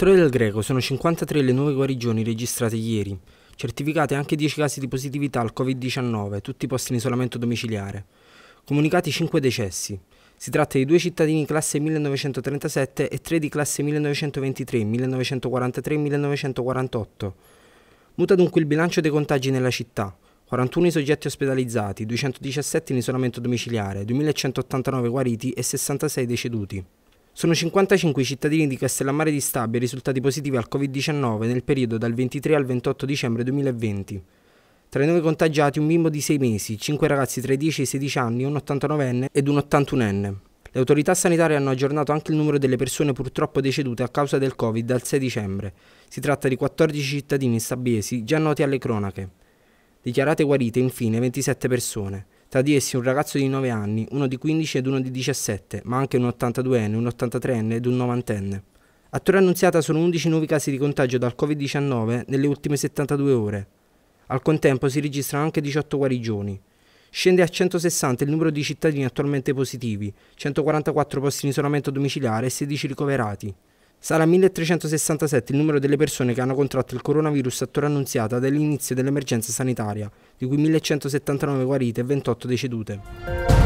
fattore del Greco sono 53 le nuove guarigioni registrate ieri, certificate anche 10 casi di positività al Covid-19, tutti posti in isolamento domiciliare. Comunicati 5 decessi. Si tratta di due cittadini classe 1937 e tre di classe 1923, 1943 e 1948. Muta dunque il bilancio dei contagi nella città. 41 i soggetti ospedalizzati, 217 in isolamento domiciliare, 2189 guariti e 66 deceduti. Sono 55 i cittadini di Castellammare di Stabia risultati positivi al Covid-19 nel periodo dal 23 al 28 dicembre 2020. Tra i nove contagiati un bimbo di 6 mesi, 5 ragazzi tra i 10 e i 16 anni, un 89enne ed un 81enne. Le autorità sanitarie hanno aggiornato anche il numero delle persone purtroppo decedute a causa del Covid al 6 dicembre. Si tratta di 14 cittadini stabiesi già noti alle cronache. Dichiarate guarite infine 27 persone tra di essi un ragazzo di 9 anni, uno di 15 ed uno di 17, ma anche un 82enne, un 83enne ed un 90enne. A Torre Annunziata sono 11 nuovi casi di contagio dal Covid-19 nelle ultime 72 ore. Al contempo si registrano anche 18 guarigioni. Scende a 160 il numero di cittadini attualmente positivi, 144 posti in isolamento domiciliare e 16 ricoverati. Sarà 1367 il numero delle persone che hanno contratto il coronavirus a Torre Annunziata dall'inizio dell'emergenza sanitaria, di cui 1179 guarite e 28 decedute.